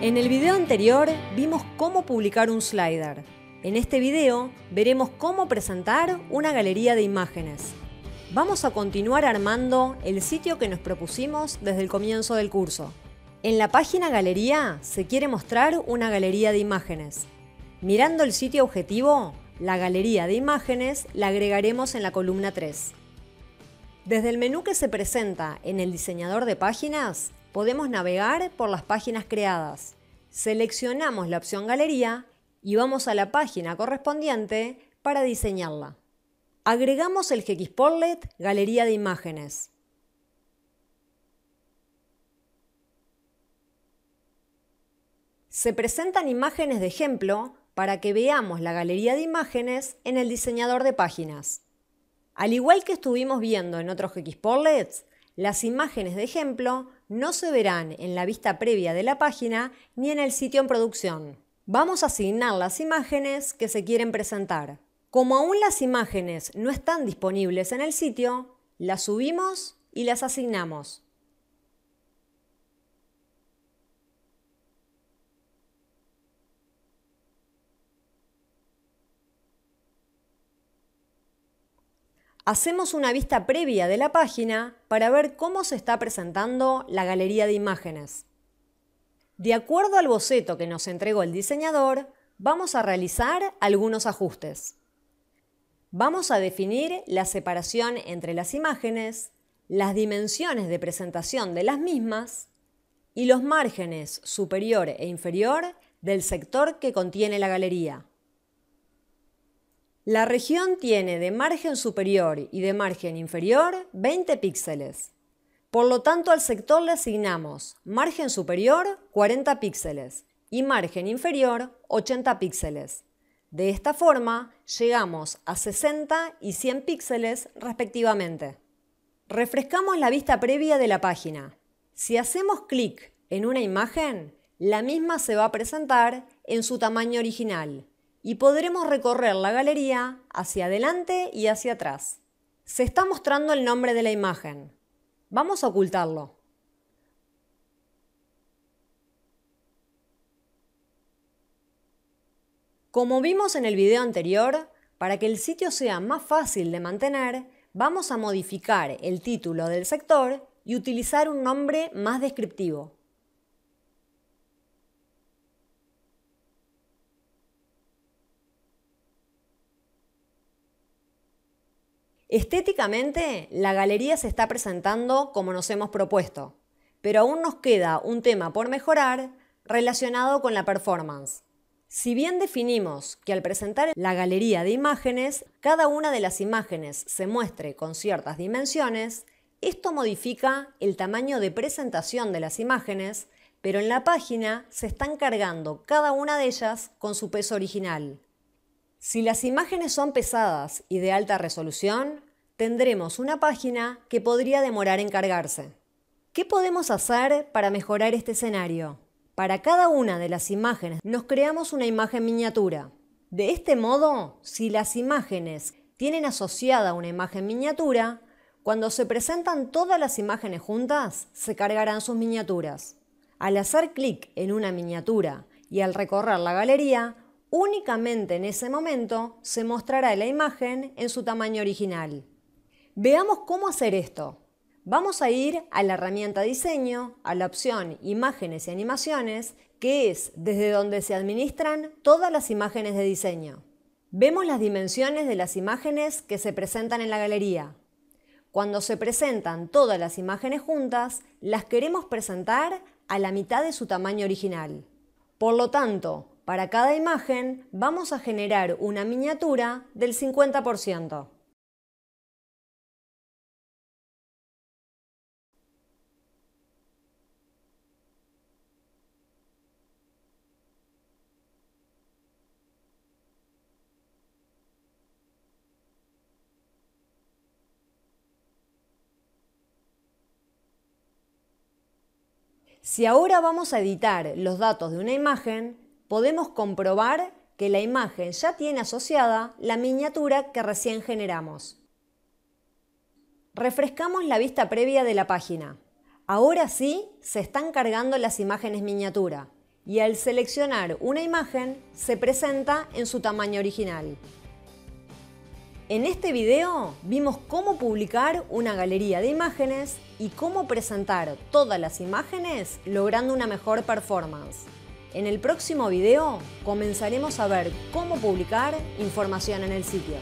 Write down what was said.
En el video anterior vimos cómo publicar un slider. En este video veremos cómo presentar una galería de imágenes. Vamos a continuar armando el sitio que nos propusimos desde el comienzo del curso. En la página Galería se quiere mostrar una galería de imágenes. Mirando el sitio objetivo, la galería de imágenes la agregaremos en la columna 3. Desde el menú que se presenta en el diseñador de páginas, podemos navegar por las páginas creadas. Seleccionamos la opción Galería y vamos a la página correspondiente para diseñarla. Agregamos el GXPortlet Galería de Imágenes. Se presentan imágenes de ejemplo para que veamos la galería de imágenes en el diseñador de páginas. Al igual que estuvimos viendo en otros GXPortlets, las imágenes de ejemplo no se verán en la vista previa de la página ni en el sitio en producción. Vamos a asignar las imágenes que se quieren presentar. Como aún las imágenes no están disponibles en el sitio, las subimos y las asignamos. hacemos una vista previa de la página para ver cómo se está presentando la galería de imágenes. De acuerdo al boceto que nos entregó el diseñador, vamos a realizar algunos ajustes. Vamos a definir la separación entre las imágenes, las dimensiones de presentación de las mismas y los márgenes superior e inferior del sector que contiene la galería. La región tiene de margen superior y de margen inferior 20 píxeles. Por lo tanto, al sector le asignamos margen superior 40 píxeles y margen inferior 80 píxeles. De esta forma, llegamos a 60 y 100 píxeles respectivamente. Refrescamos la vista previa de la página. Si hacemos clic en una imagen, la misma se va a presentar en su tamaño original y podremos recorrer la galería hacia adelante y hacia atrás. Se está mostrando el nombre de la imagen. Vamos a ocultarlo. Como vimos en el video anterior, para que el sitio sea más fácil de mantener, vamos a modificar el título del sector y utilizar un nombre más descriptivo. Estéticamente, la galería se está presentando como nos hemos propuesto, pero aún nos queda un tema por mejorar relacionado con la performance. Si bien definimos que al presentar la galería de imágenes, cada una de las imágenes se muestre con ciertas dimensiones, esto modifica el tamaño de presentación de las imágenes, pero en la página se están cargando cada una de ellas con su peso original. Si las imágenes son pesadas y de alta resolución, tendremos una página que podría demorar en cargarse. ¿Qué podemos hacer para mejorar este escenario? Para cada una de las imágenes nos creamos una imagen miniatura. De este modo, si las imágenes tienen asociada una imagen miniatura, cuando se presentan todas las imágenes juntas, se cargarán sus miniaturas. Al hacer clic en una miniatura y al recorrer la galería, únicamente en ese momento se mostrará la imagen en su tamaño original. Veamos cómo hacer esto. Vamos a ir a la herramienta diseño, a la opción imágenes y animaciones, que es desde donde se administran todas las imágenes de diseño. Vemos las dimensiones de las imágenes que se presentan en la galería. Cuando se presentan todas las imágenes juntas, las queremos presentar a la mitad de su tamaño original. Por lo tanto, para cada imagen vamos a generar una miniatura del 50%. Si ahora vamos a editar los datos de una imagen, podemos comprobar que la imagen ya tiene asociada la miniatura que recién generamos. Refrescamos la vista previa de la página. Ahora sí se están cargando las imágenes miniatura y al seleccionar una imagen se presenta en su tamaño original. En este video vimos cómo publicar una galería de imágenes y cómo presentar todas las imágenes logrando una mejor performance. En el próximo video comenzaremos a ver cómo publicar información en el sitio.